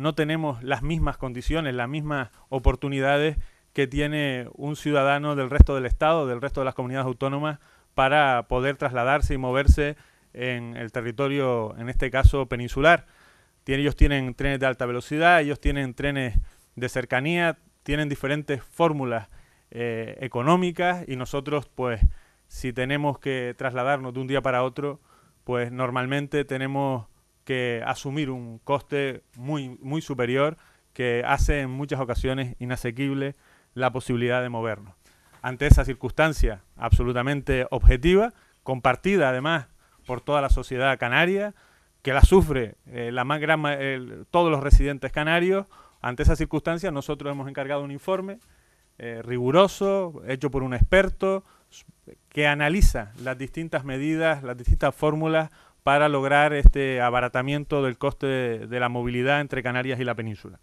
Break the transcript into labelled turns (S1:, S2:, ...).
S1: no tenemos las mismas condiciones, las mismas oportunidades que tiene un ciudadano del resto del Estado, del resto de las comunidades autónomas, para poder trasladarse y moverse en el territorio, en este caso, peninsular. Ellos tienen trenes de alta velocidad, ellos tienen trenes de cercanía, tienen diferentes fórmulas eh, económicas y nosotros, pues, si tenemos que trasladarnos de un día para otro, pues normalmente tenemos que asumir un coste muy, muy superior que hace en muchas ocasiones inasequible la posibilidad de movernos. Ante esa circunstancia absolutamente objetiva, compartida además por toda la sociedad canaria, que la sufre eh, la más gran, todos los residentes canarios, ante esa circunstancia nosotros hemos encargado un informe eh, riguroso, hecho por un experto, que analiza las distintas medidas, las distintas fórmulas para lograr este abaratamiento del coste de, la movilidad entre Canarias y la península.